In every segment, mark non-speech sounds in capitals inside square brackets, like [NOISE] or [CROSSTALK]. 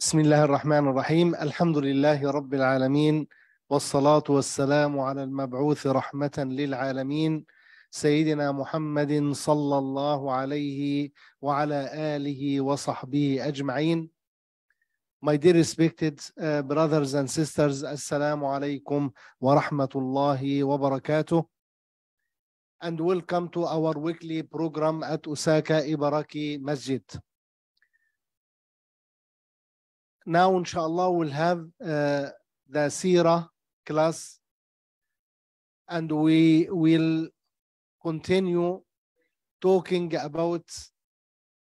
بسم الله الرحمن الرحيم الحمد لله رب العالمين والصلاة والسلام على المبعوث رحمة للعالمين سيدنا محمد صلى الله عليه وعلى آله وصحبه أجمعين My dear respected uh, brothers and sisters السلام عليكم ورحمة الله وبركاته And welcome to our weekly program at Osaka Ibaraki Masjid now inshallah we'll have uh, the Sira class and we will continue talking about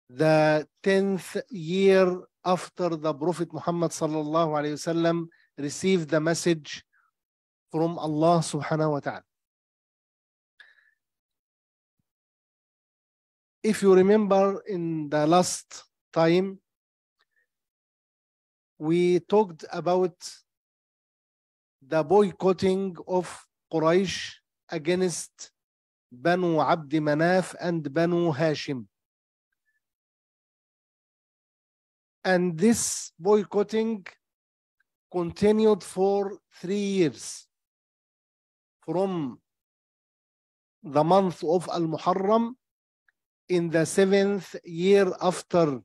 the 10th year after the Prophet Muhammad sallallahu alayhi wasallam received the message from Allah subhanahu wa ta'ala. If you remember in the last time, we talked about the boycotting of Quraysh against Banu Abd Manaf and Banu Hashim. And this boycotting continued for three years from the month of Al Muharram in the seventh year after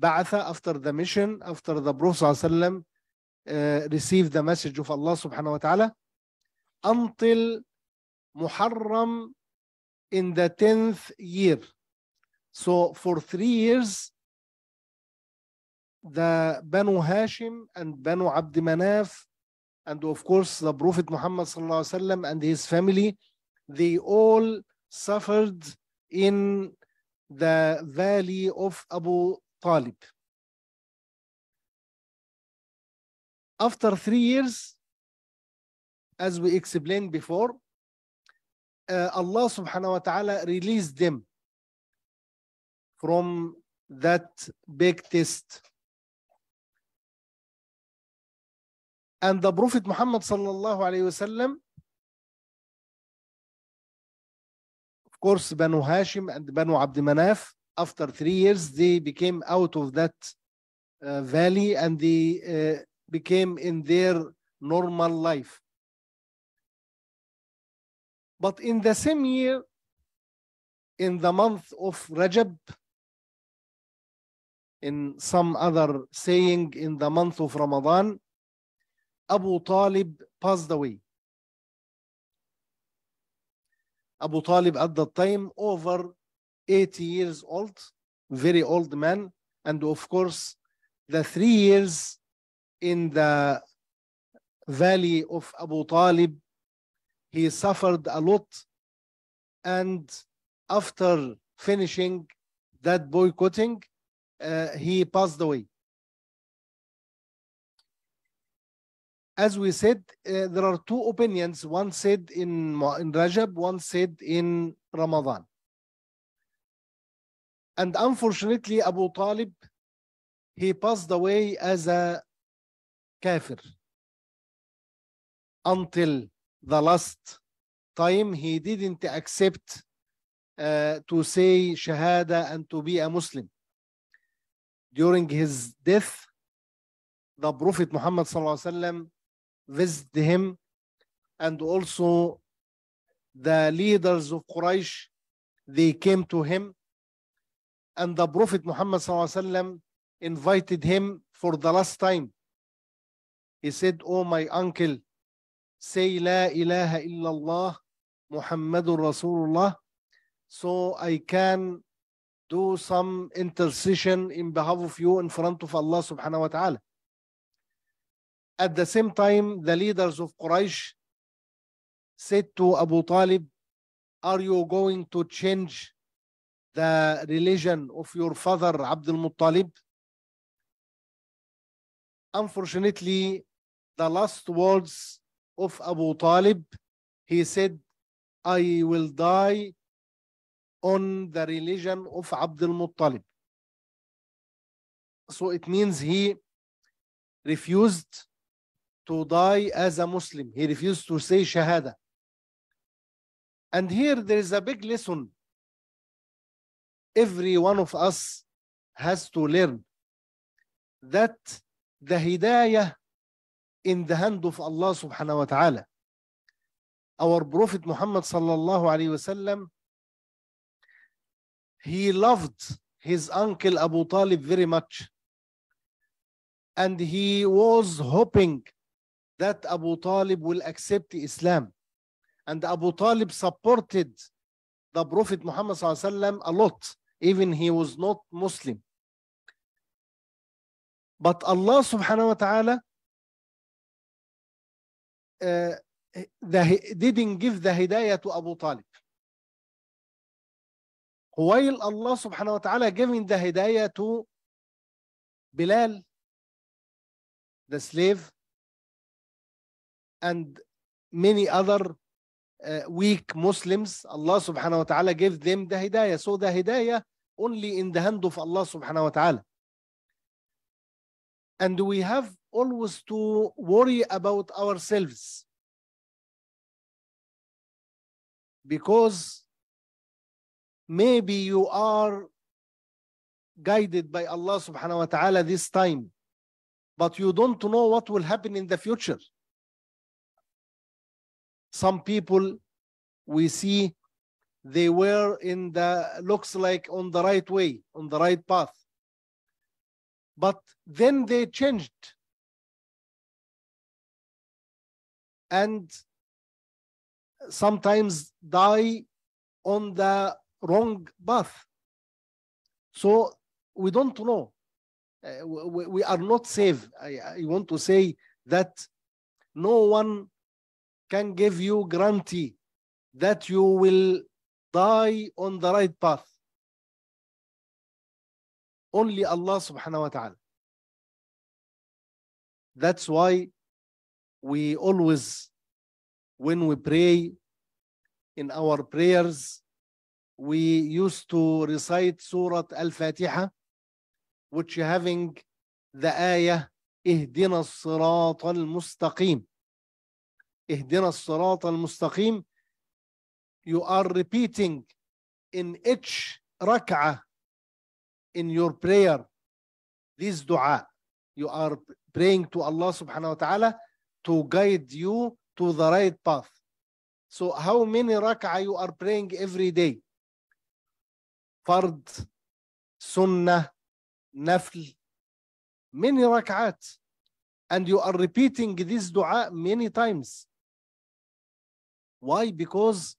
Ba'atha, after the mission, after the Prophet ﷺ, uh, received the message of Allah subhanahu wa ta'ala, until Muharram in the 10th year. So for three years, the Banu Hashim and Banu Abd Manaf, and of course the Prophet Muhammad وسلم, and his family, they all suffered in the valley of Abu Talib. After three years, as we explained before, uh, Allah subhanahu wa ta'ala released them from that big test. And the Prophet Muhammad sallallahu alayhi wasallam, of course, Banu Hashim and Banu Abd Manaf, after three years, they became out of that uh, valley and they uh, became in their normal life. But in the same year, in the month of Rajab, in some other saying, in the month of Ramadan, Abu Talib passed away. Abu Talib at that time over 80 years old, very old man. And of course, the three years in the valley of Abu Talib, he suffered a lot. And after finishing that boycotting, uh, he passed away. As we said, uh, there are two opinions. One said in, in Rajab, one said in Ramadan. And unfortunately, Abu Talib, he passed away as a kafir until the last time he didn't accept uh, to say shahada and to be a Muslim. During his death, the Prophet Muhammad visited him and also the leaders of Quraysh, they came to him and the Prophet Muhammad وسلم, invited him for the last time. He said, Oh, my uncle, say La ilaha illallah Muhammadur Rasulullah so I can do some intercession in behalf of you in front of Allah subhanahu wa ta'ala. At the same time, the leaders of Quraysh said to Abu Talib, Are you going to change the religion of your father Abdul Muttalib? Unfortunately, the last words of Abu Talib, he said, I will die on the religion of Abdul Muttalib. So it means he refused to die as a Muslim. He refused to say Shahada. And here there is a big lesson every one of us has to learn that the hidayah in the hand of Allah subhanahu wa ta'ala. Our Prophet Muhammad sallallahu alayhi sallam, he loved his uncle Abu Talib very much. And he was hoping that Abu Talib will accept Islam. And Abu Talib supported the Prophet Muhammad sallallahu alayhi sallam a lot even he was not Muslim. But Allah subhanahu wa ta'ala uh, the, didn't give the hidayah to Abu Talib. While Allah subhanahu wa ta'ala giving the hidayah to Bilal, the slave, and many other uh, weak Muslims, Allah subhanahu wa ta'ala gave them the hidayah. So the hidayah only in the hand of Allah subhanahu wa ta'ala. And we have always to worry about ourselves. Because maybe you are guided by Allah subhanahu wa ta'ala this time, but you don't know what will happen in the future. Some people we see they were in the looks like on the right way on the right path but then they changed and sometimes die on the wrong path so we don't know uh, we, are not safe I want to say that no one can give you guarantee that you will die on the right path. Only Allah subhanahu wa ta'ala. That's why we always, when we pray in our prayers, we used to recite Surah Al-Fatiha, which having the ayah, اهدنا الصراط المستقيم. اهدنا الصراط Mustaqim you are repeating in each rak'ah in your prayer this dua. You are praying to Allah subhanahu wa ta'ala to guide you to the right path. So how many rak'ah you are praying every day? Fard, sunnah, nafl, many rak'at. And you are repeating this dua many times. Why? Because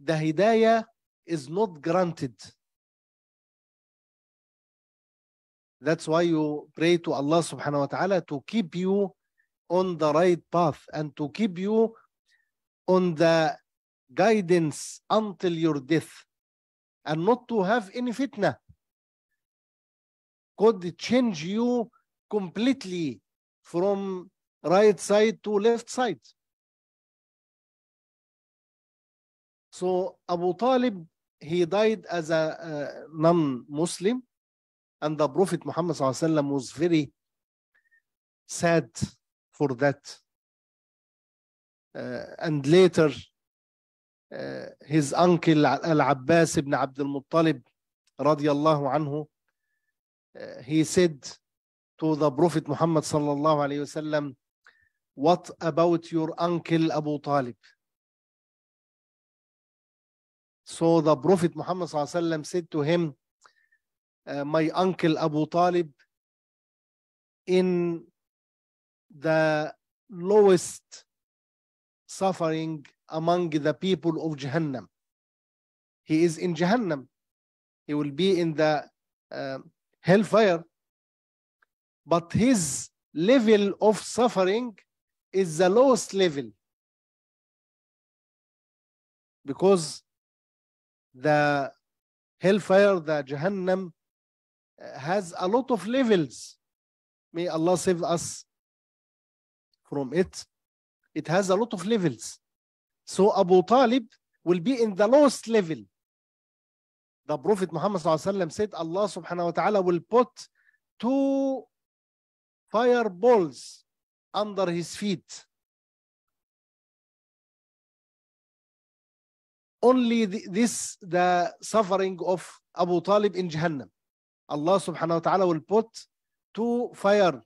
the hidayah is not granted. That's why you pray to Allah subhanahu wa ta'ala to keep you on the right path and to keep you on the guidance until your death and not to have any fitna. Could change you completely from right side to left side. So Abu Talib, he died as a uh, non-Muslim, and the Prophet Muhammad was very sad for that. Uh, and later, uh, his uncle Al-Abbas ibn Abdul Muttalib, radiallahu anhu, uh, he said to the Prophet Muhammad sallallahu alayhi wasallam, what about your uncle Abu Talib? So the Prophet Muhammad said to him, uh, My uncle Abu Talib, in the lowest suffering among the people of Jahannam. He is in Jahannam. He will be in the uh, hellfire. But his level of suffering is the lowest level. Because the hellfire, the Jahannam, uh, has a lot of levels. May Allah save us from it. It has a lot of levels. So Abu Talib will be in the lowest level. The Prophet Muhammad said Allah subhanahu wa ta'ala will put two fireballs under his feet. only this the suffering of Abu Talib in Jahannam. Allah subhanahu wa ta'ala will put two fire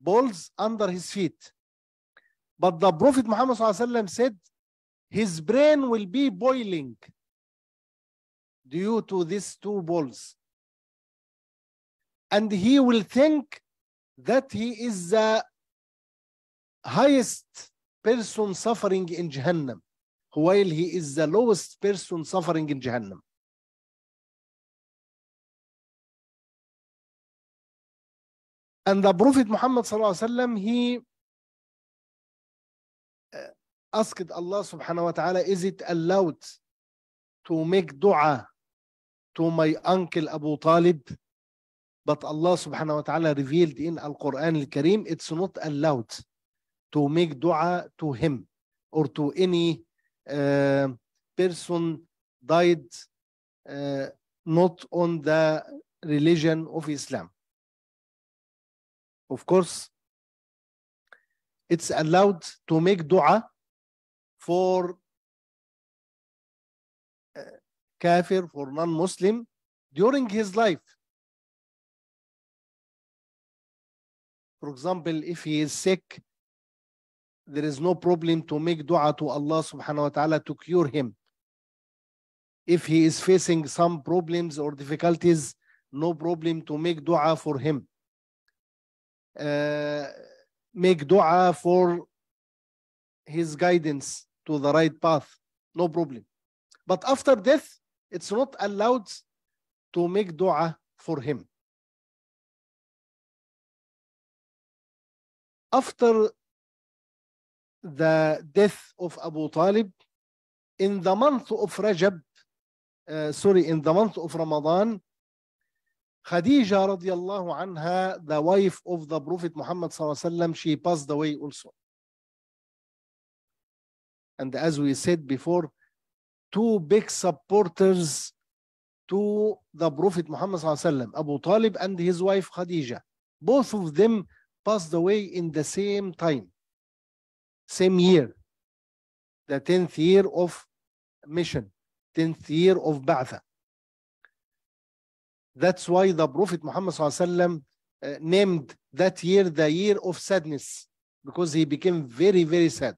balls under his feet. But the Prophet Muhammad said his brain will be boiling due to these two balls. And he will think that he is the highest person suffering in Jahannam. while he is the lowest person suffering in Jahannam. And the Prophet Muhammad الله عليه وسلم, he asked Allah subhanahu wa ta'ala, is it allowed to make dua to my uncle Abu Talib? But Allah subhanahu wa ta'ala revealed in Al-Quran Al-Kareem, it's not allowed to make dua to him or to any A person died uh, not on the religion of Islam. Of course, it's allowed to make dua for kafir, for non-Muslim during his life. For example, if he is sick there is no problem to make dua to Allah subhanahu wa ta'ala to cure him. If he is facing some problems or difficulties, no problem to make dua for him. Uh, make dua for his guidance to the right path, no problem. But after death, it's not allowed to make dua for him. After the death of Abu Talib in the month of Rajab, uh, sorry, in the month of Ramadan, Khadija radiallahu anha, the wife of the Prophet Muhammad sallallahu she passed away also. And as we said before, two big supporters to the Prophet Muhammad sallallahu Abu Talib and his wife Khadija. Both of them passed away in the same time same year, the 10th year of mission, 10th year of Ba'tha. That's why the Prophet Muhammad uh, named that year the year of sadness because he became very, very sad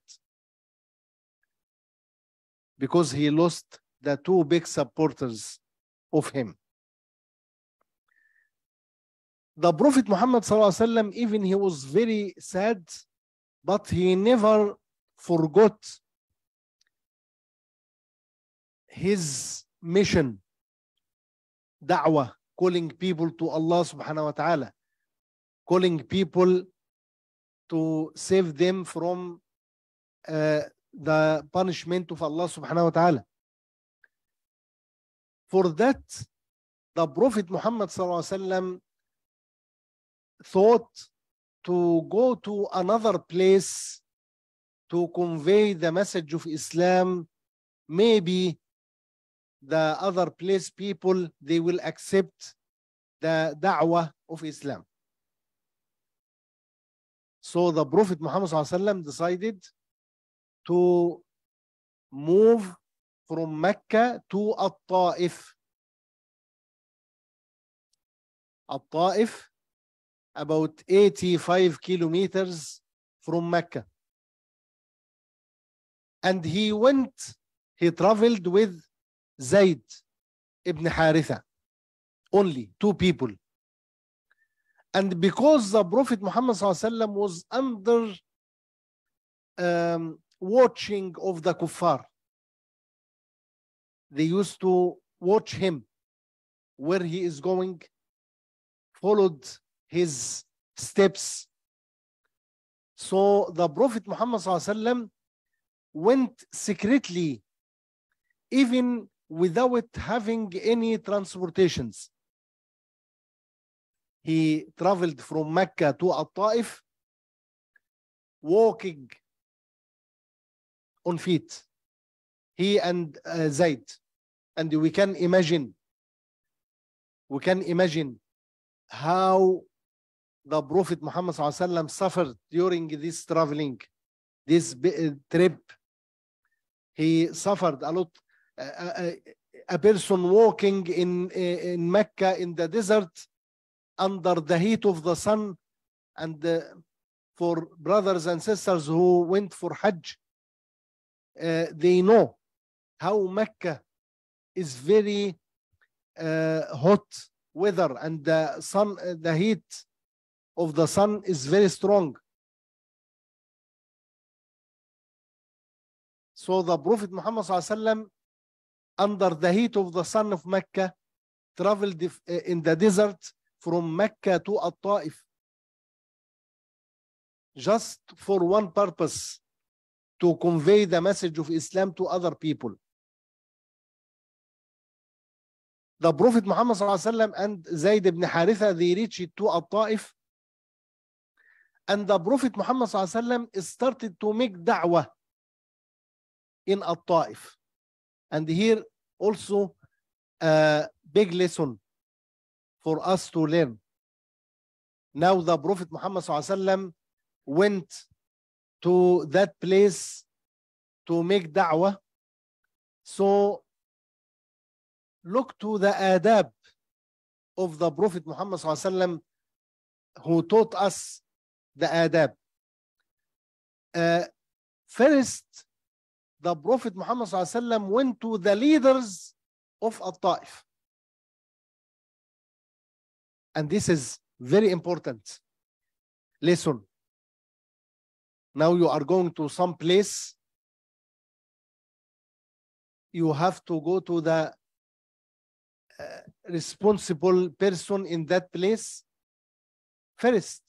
because he lost the two big supporters of him. The Prophet Muhammad even he was very sad, but he never forgot his mission, da'wah, calling people to Allah subhanahu wa ta'ala, calling people to save them from uh, the punishment of Allah subhanahu wa ta'ala. For that, the Prophet Muhammad sallallahu alaihi wasallam thought to go to another place to convey the message of Islam, maybe the other place people, they will accept the da'wah of Islam. So the Prophet Muhammad decided to move from Mecca to At-Ta'if. At-Ta'if about 85 kilometers from Mecca. And he went, he traveled with Zayd ibn Haritha, only two people. And because the Prophet Muhammad was under um, watching of the kuffar, they used to watch him where he is going, followed his steps. So the Prophet Muhammad went secretly, even without having any transportations. He traveled from Mecca to Al taif walking on feet. He and uh, Zayd. And we can imagine, we can imagine how the Prophet Muhammad suffered during this traveling, this eh, trip. He suffered a lot. Eh, eh, a, person walking in, in Mecca in the desert under the heat of the sun and for brothers and sisters who went for Hajj, they know how Mecca is very hot weather and the sun, the heat of the sun is very strong. So the Prophet Muhammad under the heat of the sun of Mecca, traveled eh, in the desert from Mecca to At-Taif just for one purpose, to convey the message of Islam to other people. The Prophet Muhammad and Zayd ibn Haritha, they reached to At-Taif and the Prophet Muhammad started to make da'wah in al taif And here also a big lesson for us to learn. Now the Prophet Muhammad went to that place to make da'wah. So look to the adab of the Prophet Muhammad who taught us the adab. Uh, first, the Prophet Muhammad وسلم, went to the leaders of a taif And this is very important lesson. Now you are going to some place. You have to go to the uh, responsible person in that place first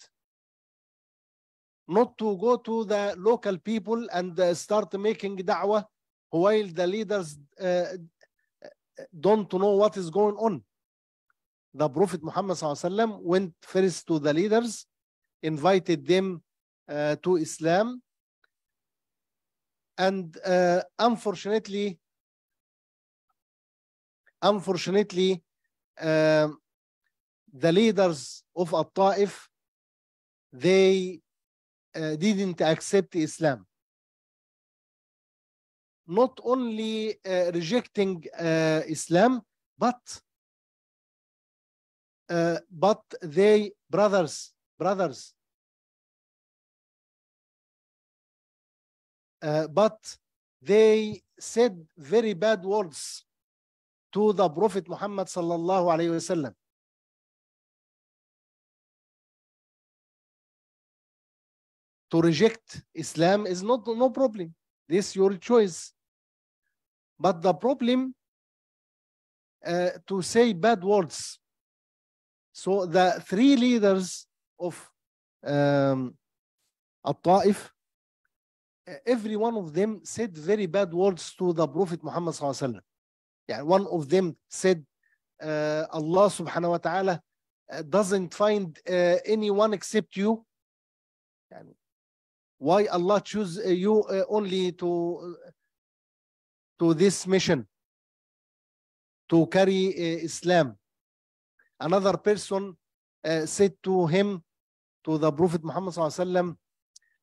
not to go to the local people and uh, start making da'wah while the leaders uh, don't know what is going on. The Prophet Muhammad went first to the leaders, invited them uh, to Islam. And uh, unfortunately, unfortunately, um, the leaders of At-Ta'if, they uh, didn't accept Islam. Not only uh, rejecting uh, Islam, but but they brothers brothers Uh, but they said very bad words to the Prophet Muhammad sallallahu alayhi wasallam. to reject Islam is not no problem. This your choice. But the problem uh, to say bad words. So the three leaders of um, Al-Ta'if, uh, every one of them said very bad words to the Prophet Muhammad sallallahu yeah, one of them said, uh, Allah subhanahu wa ta'ala uh, doesn't find uh, anyone except you why Allah choose uh, you uh, only to to this mission to carry uh, Islam another person said to him to the prophet Muhammad وسلم,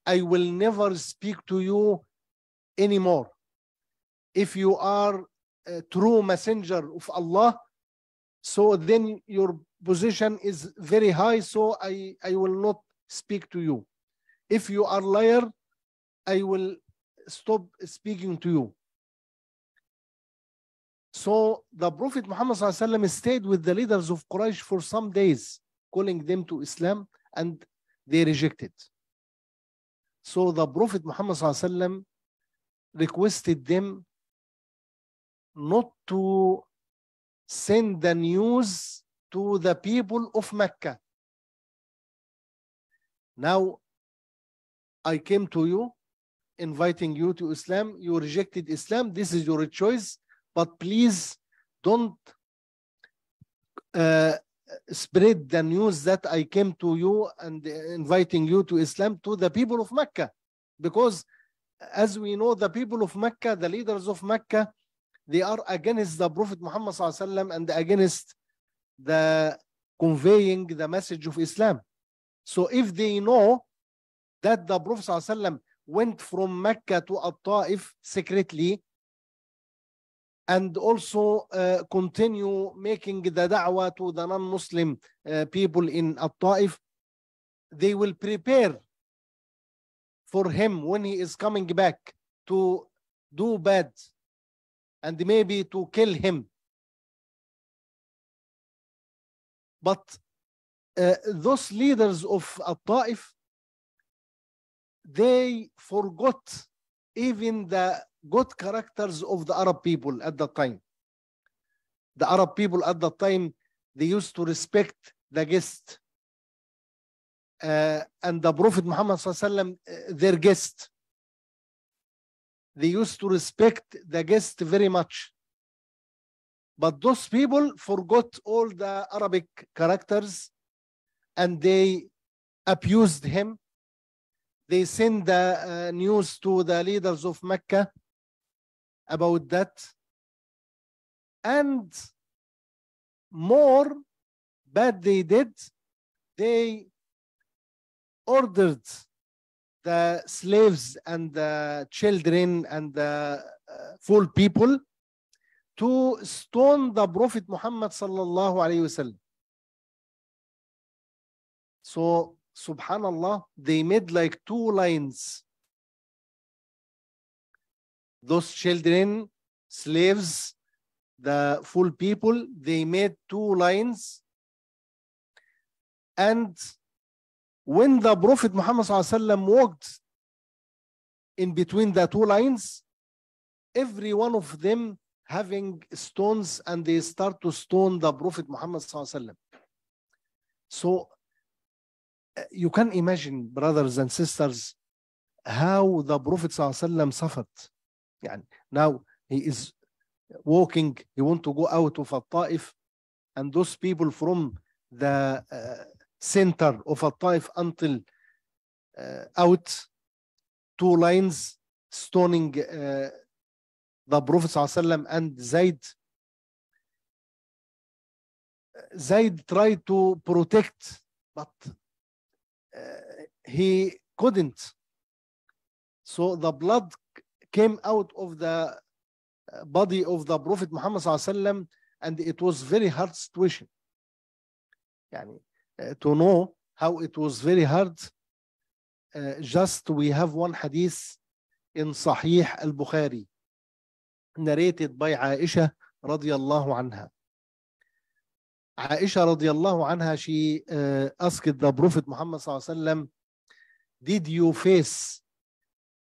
I will never speak to you anymore if you are a true messenger of Allah so then your position is very high so I I will not speak to you if you are liar, I will stop speaking to you. So the Prophet Muhammad stayed with the leaders of Quraysh for some days, calling them to Islam, and they rejected. So the Prophet Muhammad requested them not to send the news to the people of Mecca. Now, I came to you inviting you to Islam. You rejected Islam. This is your choice. But please don't uh, spread the news that I came to you and inviting you to Islam to the people of Mecca. Because as we know, the people of Mecca, the leaders of Mecca, they are against the Prophet Muhammad and against the conveying the message of Islam. So if they know that the Prophet ﷺ went from Mecca to At-Taif secretly and also uh, continue making the da'wah to the non-Muslim uh, people in At-Taif, they will prepare for him when he is coming back to do bad and maybe to kill him. But uh, those leaders of At-Taif, they forgot even the good characters of the Arab people at that time. The Arab people at that time, they used to respect the guest uh, and the Prophet Muhammad sallam, uh, their guest. They used to respect the guest very much. But those people forgot all the Arabic characters and they abused him they send the uh, news to the leaders of Mecca about that. And more bad they did, they ordered the slaves and the children and the uh, full people to stone the Prophet Muhammad sallallahu alayhi wasallam. So subhanallah, they made like two lines. Those children, slaves, the full people, they made two lines. And when the Prophet Muhammad walked in between the two lines, every one of them having stones and they start to stone the Prophet Muhammad. So you can imagine brothers and sisters how the prophet ﷺ suffered and now he is walking he want to go out of al-Taif and those people from the uh, center of al-Taif until uh, out two lines stoning uh, the prophet ﷺ and Zayd Zayd tried to protect but he couldn't. So the blood came out of the uh, body of the Prophet Muhammad وسلم, and it was very hard situation. يعني, uh, to know how it was very hard, uh, just we have one hadith in Sahih al-Bukhari narrated by Aisha رضي الله عنها عائشة رضي الله عنها شي uh, ذا بروفيت محمد صلى الله عليه وسلم did you face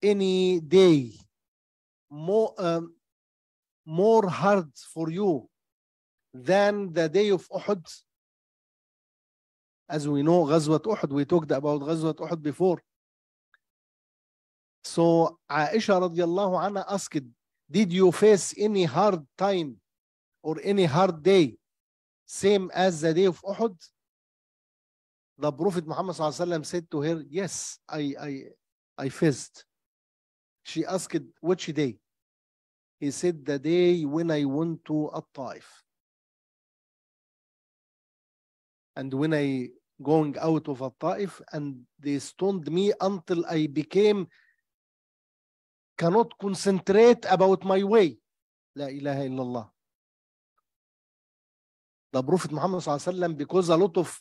any day more, um, more hard for you than the day of احد as we know غزوة أحد we talked about غزوة أحد before so عائشة رضي الله عنها asked did you face any hard time or any hard day same as the day of Uhud? The Prophet Muhammad said to her, Yes, I, I, I fizzed. She asked, Which day? He said, The day when I went to At Taif. And when I going out of At Taif, and they stoned me until I became cannot concentrate about my way. La ilaha illallah the Prophet Muhammad صلى الله عليه وسلم because a lot of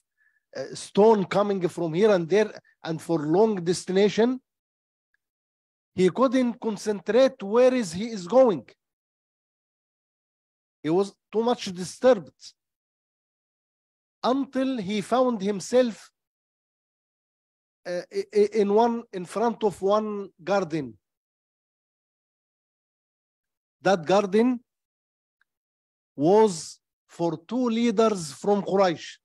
uh, stone coming from here and there and for long destination he couldn't concentrate where is he is going he was too much disturbed until he found himself uh, in one in front of one garden that garden was for two leaders from Quraysh.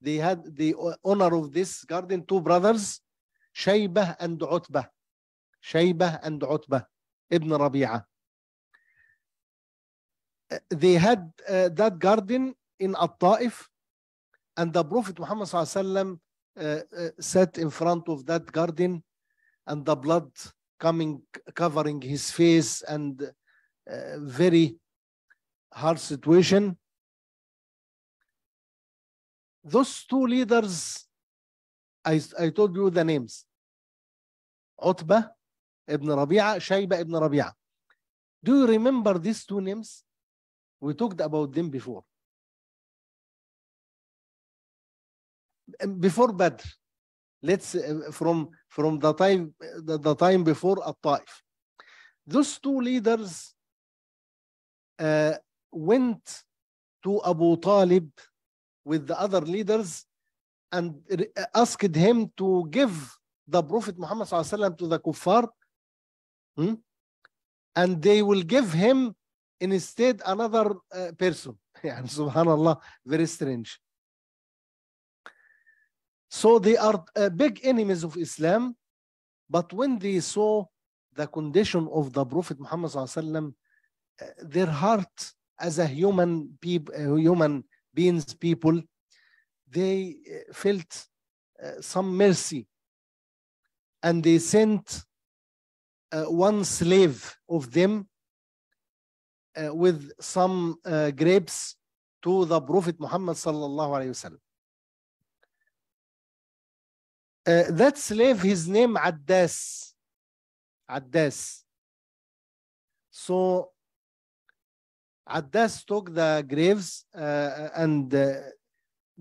They had the honor of this garden, two brothers, Shaybah and Utbah. Shaybah and Utbah ibn Rabi'ah. Uh, they had uh, that garden in At-Ta'if and the Prophet Muhammad uh, uh, sat in front of that garden and the blood coming covering his face and uh, very hard situation. Those two leaders, I, I told you the names. Utbah ibn Rabi'a, Shaiba ibn Rabi'a. Do you remember these two names? We talked about them before. Before Badr, let's uh, from from the time the, the time before at Taif. Those two leaders uh, went to Abu Talib with the other leaders and asked him to give the Prophet Muhammad to the kuffar. Hmm? And they will give him instead another uh, person. And [LAUGHS] subhanallah, very strange. So they are uh, big enemies of Islam. But when they saw the condition of the Prophet Muhammad, uh, their heart as a human people, uh, human beings, people, they uh, felt uh, some mercy, and they sent one slave of them with some grapes to the Prophet Muhammad sallallahu alaihi wasallam. Uh, that slave, his name Addas. Addas. So Addas took the graves uh, uh and uh,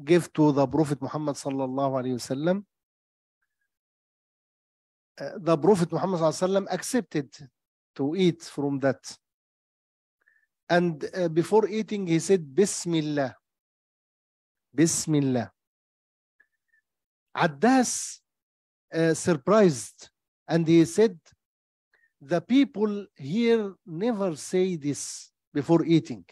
gave to the Prophet Muhammad sallallahu alayhi wasallam. Uh, the Prophet Muhammad sallallahu accepted to eat from that. And uh, before eating, he said, Bismillah. Bismillah. Addas uh, surprised and he said, The people here never say this. before eating.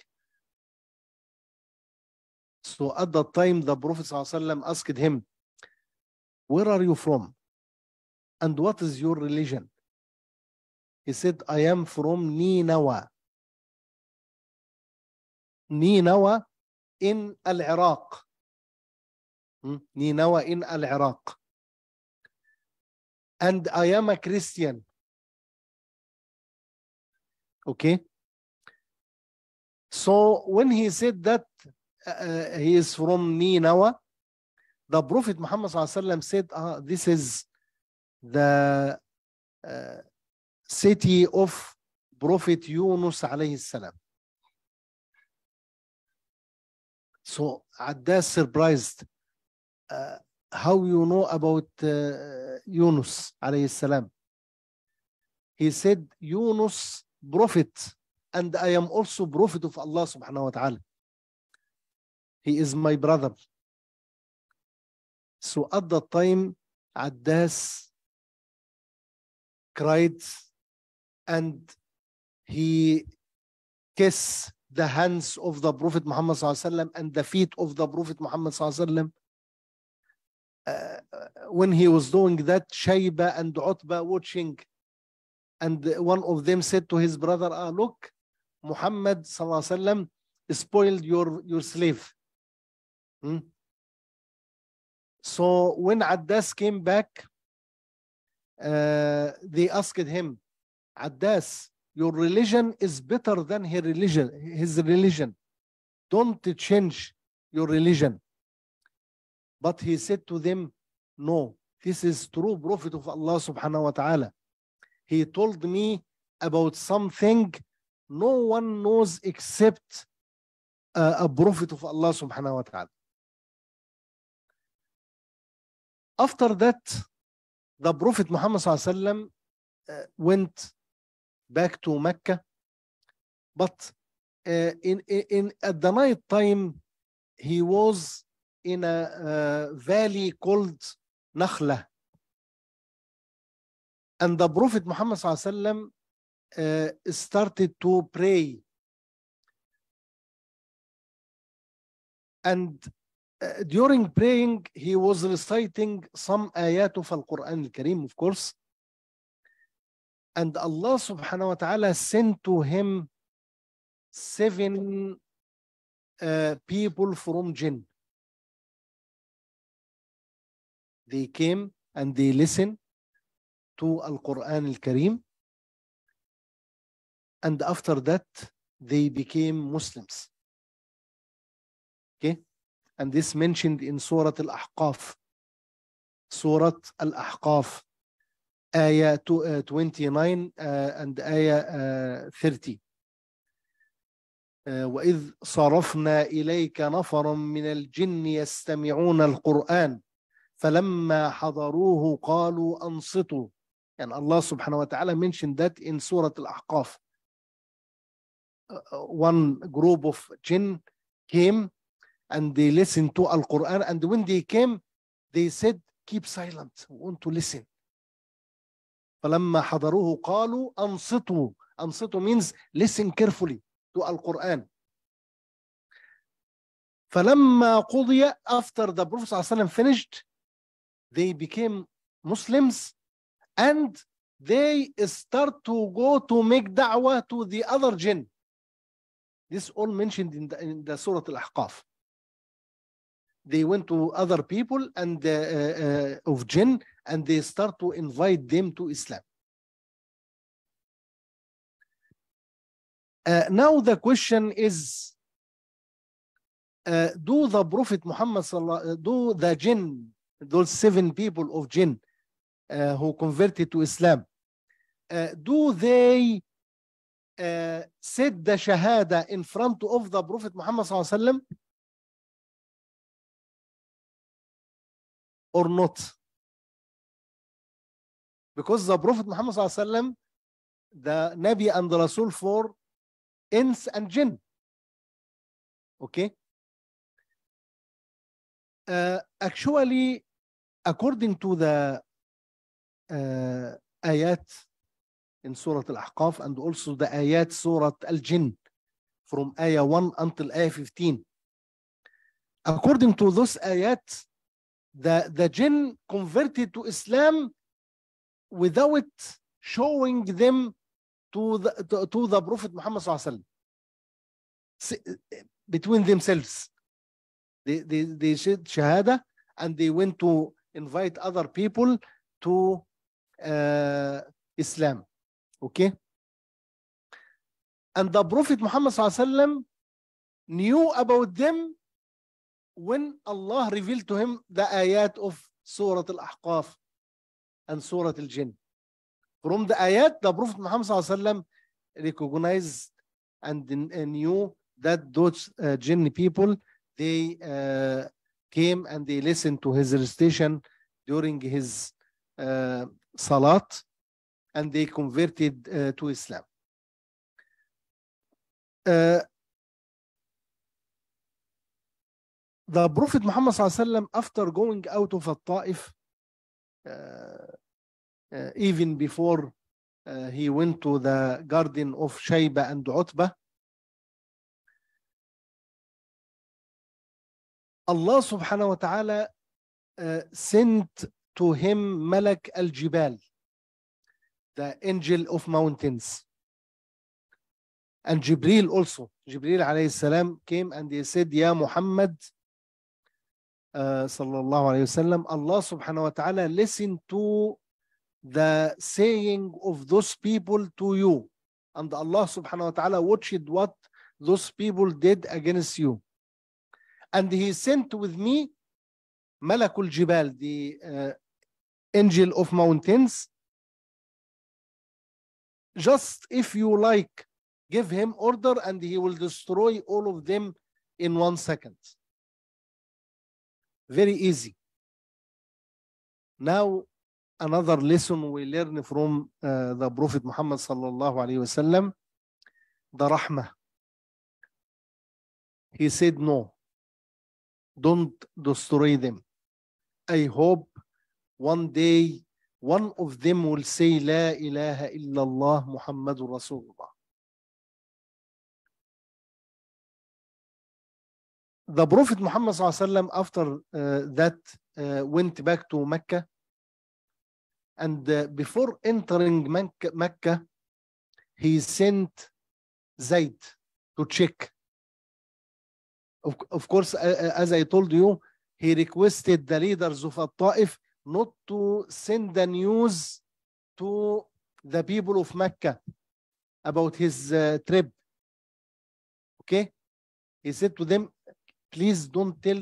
So at that time, the Prophet ﷺ asked him, Where are you from? And what is your religion? He said, I am from Ninawa. Ninawa in Al Iraq. Ninawa in Al Iraq. And I am a Christian. Okay? So when he said that uh, uh, he is from Ninawa, the Prophet Muhammad said, uh, This is the uh, city of Prophet Yunus. السلام." So was surprised. Uh, how you know about uh, Yunus alayhi He said, Yunus, prophet and I am also prophet of Allah subhanahu wa ta'ala. He is my brother. So at that time, Addas cried and he kissed the hands of the Prophet Muhammad and the feet of the Prophet Muhammad. Uh, when he was doing that, Shayba and Utba watching. And one of them said to his brother, ah, Look, Muhammad وسلم, spoiled your, your slave. Hmm? So when Addas came back, uh, they asked him, Addas, your religion is better than his religion, his religion. Don't change your religion. But he said to them, No, this is true prophet of Allah subhanahu wa ta'ala. He told me about something no one knows except a prophet of Allah subhanahu wa ta'ala. After that, the Prophet Muhammad sallam, went back to Mecca, but uh, in, in at the night time, he was in a uh, valley called Nakhla. And the Prophet Muhammad uh, started to pray. And uh, during praying, he was reciting some ayat of Al-Quran al-Karim, of course. And Allah subhanahu wa ta'ala sent to him seven uh, people from jinn. They came and they listened to Al-Quran al-Karim and after that they became Muslims. Okay? And this mentioned in Surah Al-Ahqaf. Surah Al-Ahqaf, Ayah 29 and Ayah 30. وإذ صرفنا إليك نفرا من الجن يستمعون القرآن فلما حضروه قالوا أنصتوا يعني Allah subhanahu wa ta'ala mentioned that in Surah Al-Ahqaf one group of jinn came and they listened to Al Quran. And when they came, they said, Keep silent, we want to listen. فلما حضروه قالوا أنصتوا أنصتوا means listen carefully to Al Quran. فلما قضي after the Prophet وسلم finished, they became Muslims and they start to go to make da'wah to the other jinn. This is all mentioned in the, in the Surah Al-Ahqaf. They went to other people and uh, uh, of jinn and they start to invite them to Islam. Uh, now the question is, uh, do the Prophet Muhammad, uh, do the jinn, those seven people of jinn uh, who converted to Islam, do they سد the shahada in front of the Prophet Muhammad صلى الله عليه وسلم or not? Because the Prophet Muhammad صلى الله عليه وسلم the Nabi and the Rasul for ins and jinn. Okay? Uh, actually, according to the uh, ayat in Surah Al-Ahqaf and also the ayat Surah Al-Jinn from ayah 1 until ayah 15. According to those ayat, the, the jinn converted to Islam without showing them to the, to, to the Prophet Muhammad between themselves. They, they, they said Shahada and they went to invite other people to uh, Islam. Okay? And the Prophet Muhammad وسلم knew about them when Allah revealed to him the ayat of Surah Al-Ahqaf and Surah Al-Jinn. From the ayat, the Prophet Muhammad وسلم recognized and knew that those uh, jinn people, they uh, came and they listened to his recitation during his uh, salat and they converted uh, to Islam. Uh, the Prophet Muhammad sallam, after going out of Al-Ta'if, uh, even before he went to the garden of Shayba and Utbah, Allah subhanahu wa ta'ala sent to him Malak al-Jibal the angel of mountains. And Jibril also, Jibril alayhi salam came and they said, Ya Muhammad, uh, sallallahu alayhi wasallam, Allah subhanahu wa ta'ala, listen to the saying of those people to you. And Allah subhanahu wa ta'ala watched what those people did against you. And he sent with me Malakul Jibal, the uh, angel of mountains, just if you like, give him order and he will destroy all of them in one second. Very easy. Now, another lesson we learn from uh, the Prophet Muhammad sallallahu alaihi wasallam, the rahmah. He said, no, don't destroy them. I hope one day one of them will say, La ilaha illallah Muhammadur Rasulullah. The Prophet Muhammad وسلم, after uh, that uh, went back to Mecca. And uh, before entering Mecca, he sent Zayd to check. Of, of course, as I told you, he requested the leaders of Al-Ta'if not to send the news to the people of Mecca about his uh, trip. Okay? He said to them, please don't tell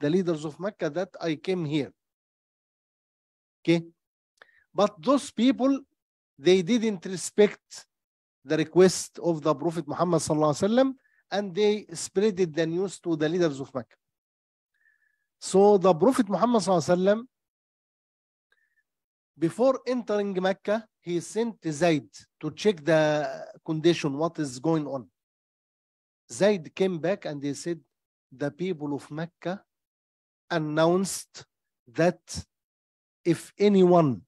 the leaders of Mecca that I came here. Okay? But those people, they didn't respect the request of the Prophet Muhammad sallallahu alaihi wasallam and they spreaded the news to the leaders of Mecca. So the Prophet Muhammad sallallahu alaihi wasallam before entering Mecca, he sent Zayd to check the condition, what is going on. Zayd came back and he said, the people of Mecca announced that if anyone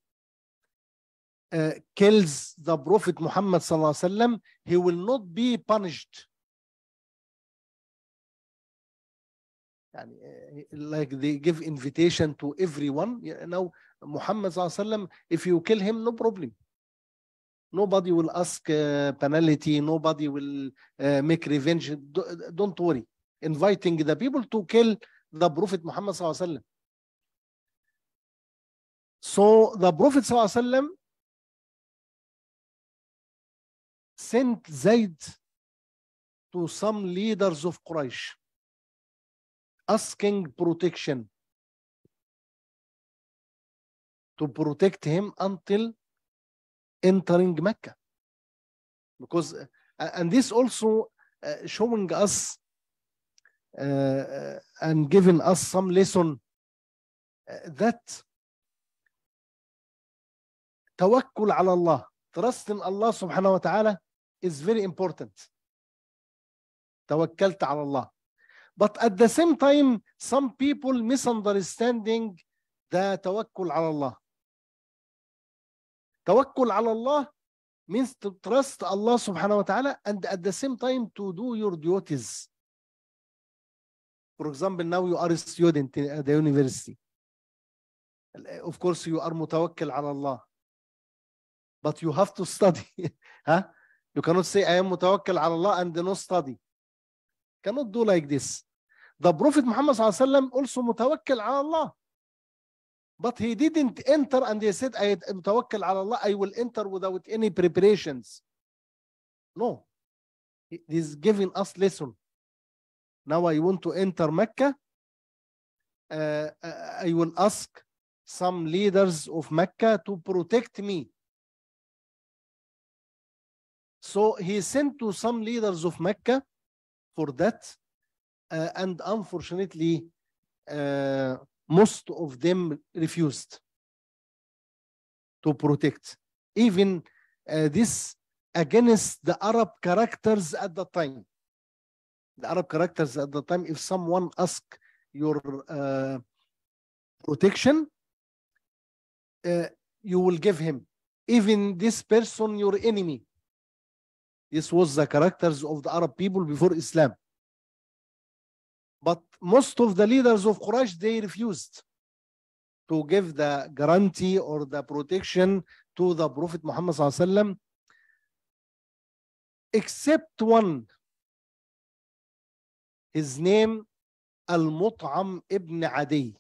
uh, kills the Prophet Muhammad وسلم, he will not be punished. Eh, like they give invitation to everyone. You know, Muhammad sallam, if you kill him, no problem. Nobody will ask uh, penalty. Nobody will uh, make revenge. Do, don't worry. Inviting the people to kill the Prophet Muhammad sallam. So the Prophet sallam sent Zayd to some leaders of Quraysh asking protection to protect him until entering Mecca. Because, uh, and this also uh, showing us uh, uh, and giving us some lesson that tawakkul ala Allah, trust in Allah subhanahu wa ta'ala is very important. Tawakkalt ala Allah. But at the same time, some people misunderstanding the tawakkul ala Allah. توكل على الله means to trust Allah subhanahu wa ta'ala and at the same time to do your duties. For example, now you are a student at the university. Of course, you are mutawakkil ala Allah. But you have to study. huh? You cannot say, I am mutawakkil ala Allah and no study. Cannot do like this. The Prophet Muhammad also mutawakkil ala Allah. But he didn't enter and he said, I tawakkal ala Allah, I will enter without any preparations. No. he is giving us lesson. Now I want to enter Mecca. Uh, uh, I will ask some leaders of Mecca to protect me. So he sent to some leaders of Mecca for that. Uh, and unfortunately, uh, most of them refused to protect, even uh, this against the Arab characters at the time. The Arab characters at the time, if someone ask your uh, protection, uh, you will give him. Even this person, your enemy. This was the characters of the Arab people before Islam. But most of the leaders of Quraysh, they refused to give the guarantee or the protection to the Prophet Muhammad sallam, except one. His name Al-Mut'am ibn Adi.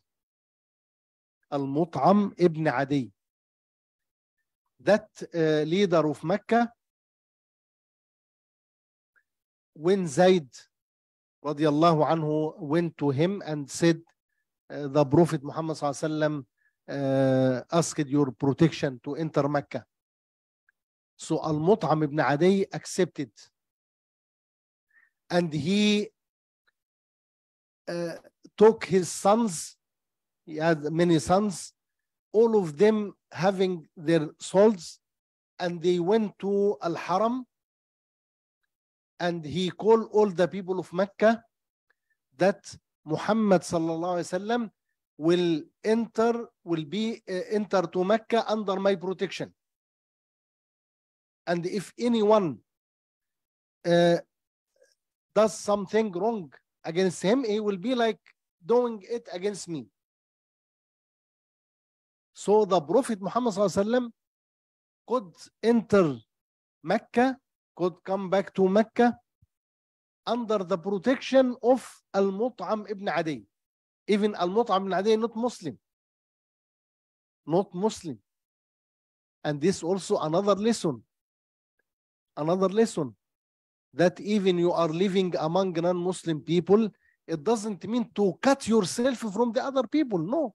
Al-Mut'am ibn Adi. That uh, leader of Mecca, when Zaid radiallahu anhu went to him and said, uh, the Prophet Muhammad sallallahu uh, asked your protection to enter Mecca. So Al-Mut'am ibn Adi accepted. And he uh, took his sons, he had many sons, all of them having their swords, and they went to Al-Haram and he called all the people of Mecca that Muhammad sallallahu alaihi wasallam will enter will be uh, enter to Mecca under my protection. And if anyone uh, does something wrong against him, he will be like doing it against me. So the Prophet Muhammad sallallahu alaihi wasallam could enter Mecca could come back to Mecca under the protection of Al-Mut'am ibn Adi. Even Al-Mut'am ibn Adi not Muslim. Not Muslim. And this also another lesson. Another lesson. That even you are living among non-Muslim people, it doesn't mean to cut yourself from the other people. No.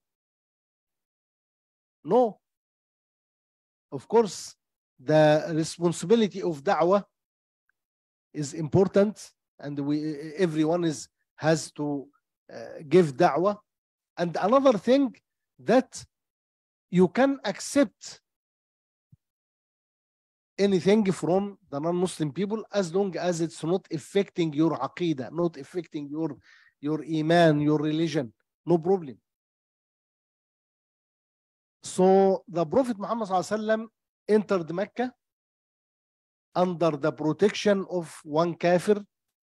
No. Of course, the responsibility of da'wah is important and we everyone is has to uh, give da'wah and another thing that you can accept anything from the non-muslim people as long as it's not affecting your aqidah not affecting your your iman your religion no problem so the prophet muhammad entered Mecca under the protection of one kafir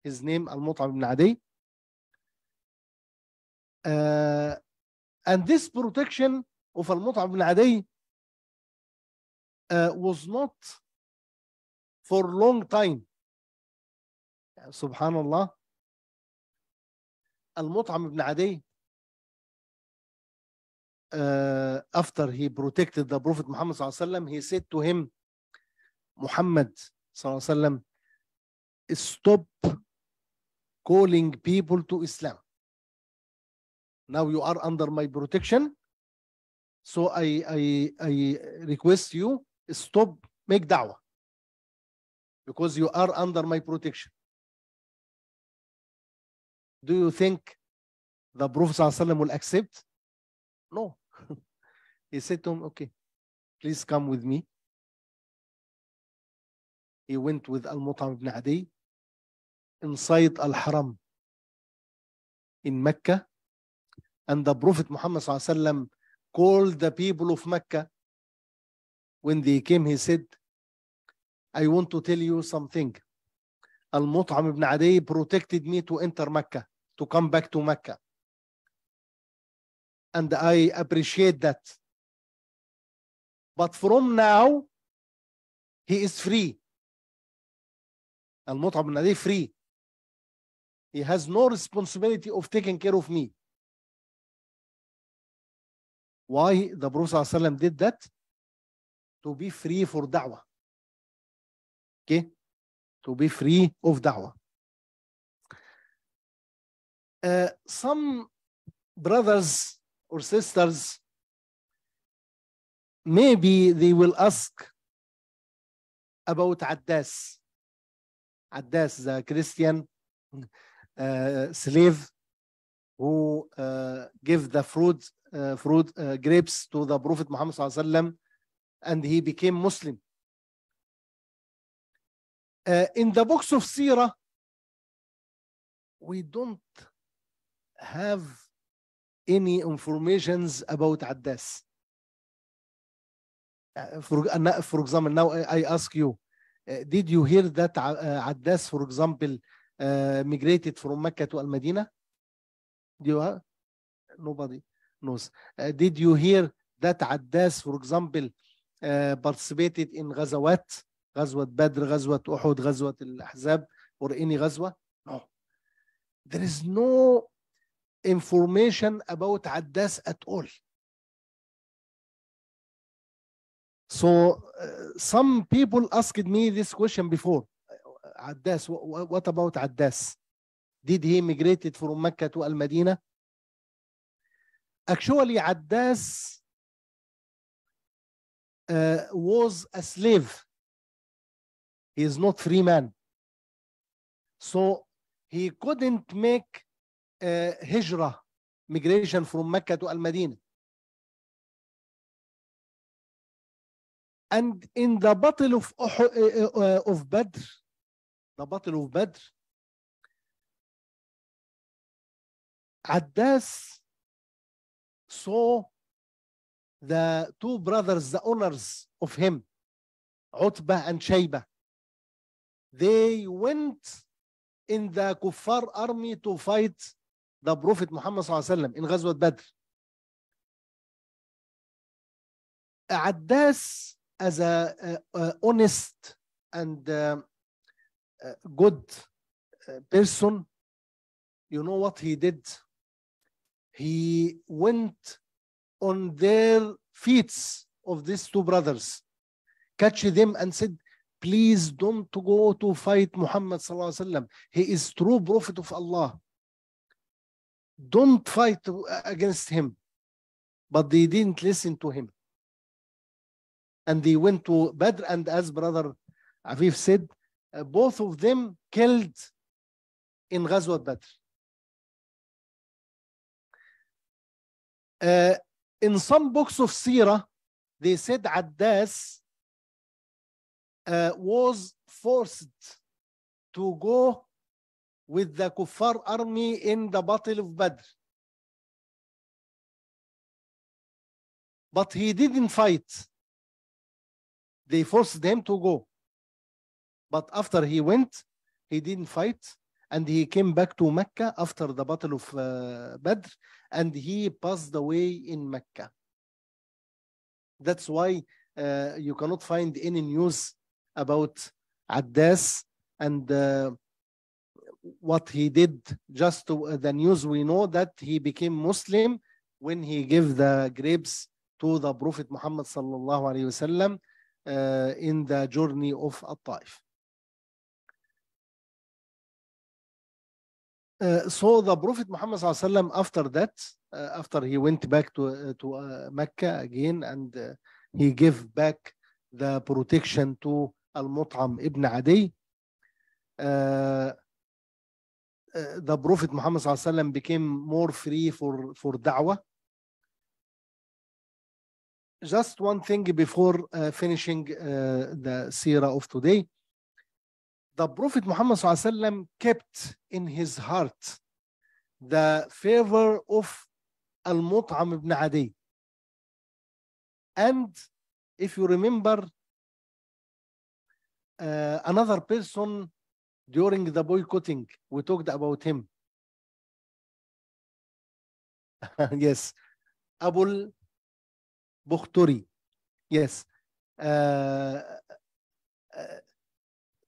his name Al-Mut'am ibn Adi uh, and this protection of Al-Mut'am ibn Adi uh, was not for long time سبحان الله المطعم بن عدي uh, after he protected the Prophet Muhammad صلى الله عليه وسلم, he said to him, Muhammad صلى الله عليه وسلم, stop calling people to Islam. Now you are under my protection. So I, I, I request you, stop, make da'wah. Because you are under my protection. Do you think the Prophet ﷺ will accept? No. he said to him, okay, please come with me. He went with Al-Mutam ibn Adi inside Al-Haram in Mecca. And the Prophet Muhammad sallam, called the people of Mecca. When they came, he said, I want to tell you something. Al-Mut'am ibn Adi protected me to enter Mecca, to come back to Mecca. and I appreciate that. But from now, he is free. Al-Mut'ab free. He has no responsibility of taking care of me. Why the Prophet ﷺ did that? To be free for da'wah. Okay? To be free of da'wah. Uh, some brothers or sisters, maybe they will ask about Addas. Addas, the Christian uh, slave who uh, gave the fruit, uh, fruit uh, grapes to the Prophet Muhammad and he became Muslim. Uh, in the books of Sirah, we don't have any informations about Addas. For, for example, now I ask you, did you hear that Addas, for example, uh, migrated from Mecca to al Medina? Do you have? Nobody knows. Uh, did you hear that Addas, for example, uh, participated in غزوات غزوة بدر غزوة أحد غزوة الأحزاب or any غزوة no there is no information about Addas at all. So uh, some people asked me this question before. Addas, what about Addas? Did he migrate from Mecca to al madina Actually, Addas uh, was a slave. He is not free man. So he couldn't make هجره ميجريشن from مكه to المدينه and in the battle of of Badr the battle of Badr Addas saw the two brothers the owners of him Utbah and Shaybah they went in the kuffar army to fight ده بروفيت محمد صلى الله عليه وسلم ان غزوه بدر عداس as a uh, honest and uh, good person you know what he did he went on their feet of these two brothers catch them and said please don't go to fight Muhammad صلى الله عليه he is true prophet of Allah don't fight against him. But they didn't listen to him. And they went to Badr, and as Brother Aviv said, uh, both of them killed in Ghazwat Badr. Uh, in some books of Sirah, they said Addas uh, was forced to go with the kuffar army in the battle of Badr. But he didn't fight. They forced him to go. But after he went, he didn't fight. And he came back to Mecca after the battle of uh, Badr. And he passed away in Mecca. That's why uh, you cannot find any news about Addas and uh, what he did just to uh, the news we know that he became muslim when he gave the grapes to the prophet muhammad sallallahu alaihi wasallam uh, in the journey of al taif uh, so the prophet muhammad sallallahu alaihi wasallam after that uh, after he went back to uh, to uh, mecca again and he gave back the protection to al-mut'am ibn adi the Prophet Muhammad sallallahu alaihi wasallam became more free for for da'wah. Just one thing before uh, finishing uh, the seerah of today. The Prophet Muhammad sallallahu alaihi wasallam kept in his heart the favor of Al-Mut'am ibn Adi. And if you remember, uh, another person during the boycotting, we talked about him. yes, Abul Bukhturi. Yes. Uh, uh,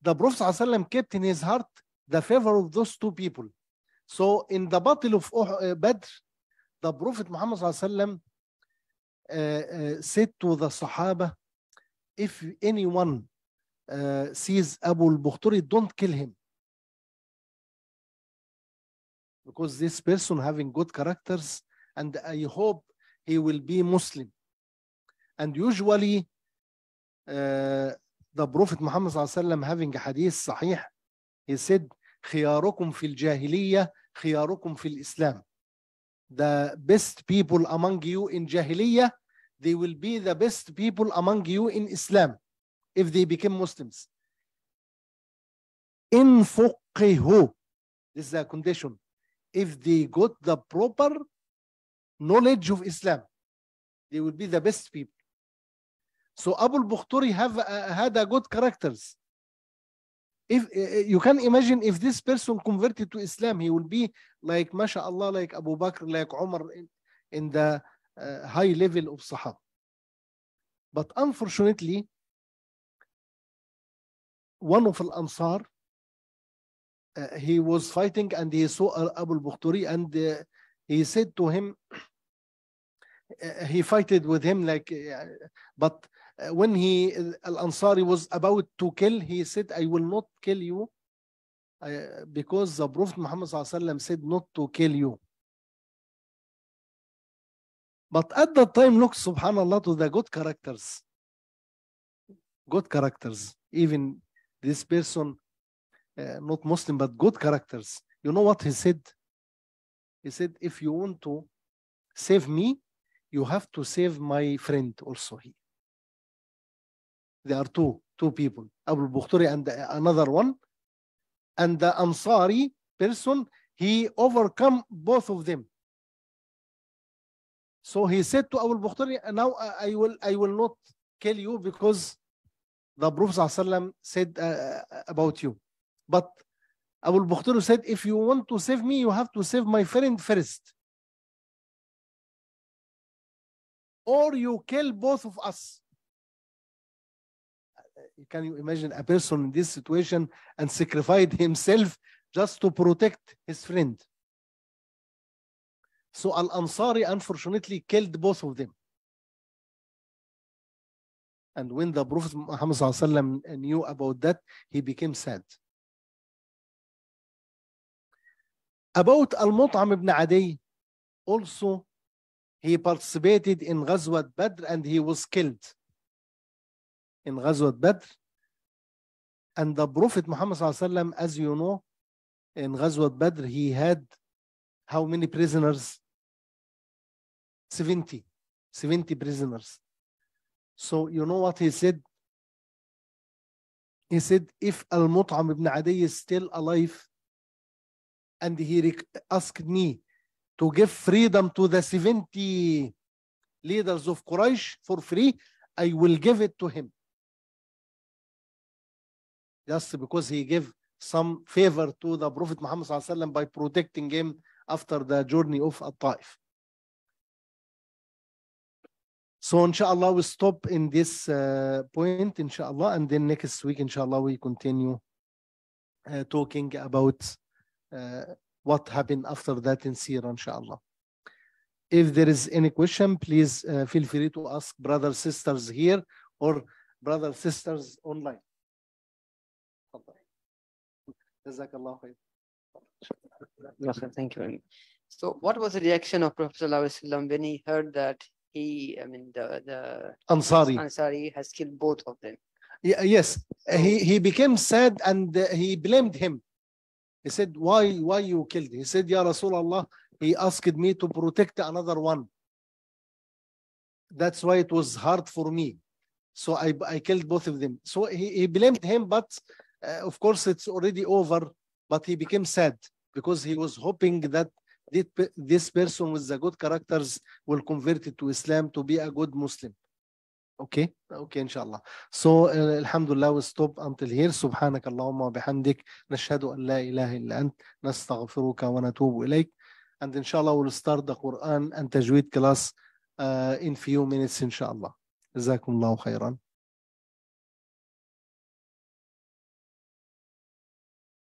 the Prophet kept in his heart the favor of those two people. So in the battle of uh, Badr, the Prophet Muhammad uh, uh, said to the Sahaba, if anyone سيز ابو البختوري don't kill him because this person having good characters and I hope he will be Muslim and usually uh, the Prophet Muhammad صلى الله عليه وسلم having a hadith صحيح he said خياركم في الجاهلية خياركم في الإسلام the best people among you in جاهلية they will be the best people among you in Islam if they became Muslims. In fuqihu, this is a condition, if they got the proper knowledge of Islam, they will be the best people. So Abu al-Bukhturi have uh, had a good characters. If uh, uh, you can imagine if this person converted to Islam, he will be like mashallah, like Abu Bakr, like Umar in, in the uh, high level of Sahab. But unfortunately, one of the Ansar, uh, he was fighting and he saw Abu al-Bukhturi and uh, he said to him, uh, he fighted with him like, uh, but uh, when he, al-Ansari was about to kill, he said, I will not kill you uh, because the Prophet Muhammad said not to kill you. But at that time, look, subhanAllah, to the good characters. Good characters, even this person, uh, not Muslim, but good characters. You know what he said? He said, if you want to save me, you have to save my friend also here. There are two, two people, Abu Bukhtari and uh, another one. And the Ansari person, he overcome both of them. So he said to Abu Bukhtari, now I will, I will not kill you because the Prophet ﷺ said uh, uh, about you. But Abu Bakr said, if you want to save me, you have to save my friend first. Or you kill both of us. Uh, can you imagine a person in this situation and sacrificed himself just to protect his friend? So Al Ansari unfortunately killed both of them. And when the Prophet Muhammad knew about that, he became sad. About Al-Mut'am ibn Adi, also he participated in Ghazwat Badr and he was killed in Ghazwat Badr. And the Prophet Muhammad as you know, in Ghazwat Badr, he had how many prisoners? 70. 70 prisoners. So you know what he said? He said, if Al-Mut'am ibn Adi is still alive, and he asked me to give freedom to the 70 leaders of Quraysh for free, I will give it to him. Just because he gave some favor to the Prophet Muhammad by protecting him after the journey of At-Taif. So inshallah, we stop in this uh, point, inshallah, and then next week, inshallah, we continue uh, talking about uh, what happened after that in Sirah, inshallah. If there is any question, please uh, feel free to ask brothers, sisters here or brothers, sisters online. Thank you So what was the reaction of Prophet when he heard that he, I mean, the, the Ansari. Ansari has killed both of them. Yeah, yes, he, he became sad and he blamed him. He said, why, why you killed? He said, Ya Rasulullah, he asked me to protect another one. That's why it was hard for me. So I, I killed both of them. So he, he blamed him, but uh, of course it's already over, but he became sad because he was hoping that this person with the good characters will convert to Islam to be a good Muslim. اوكي اوكي ان شاء الله سو so, uh, الحمد لله وستوب انتل هير سبحانك اللهم وبحمدك نشهد ان لا اله الا انت نستغفرك ونتوب اليك and ان شاء الله we'll start the Quran and تجويد class uh, in few minutes ان شاء الله جزاكم الله خيرا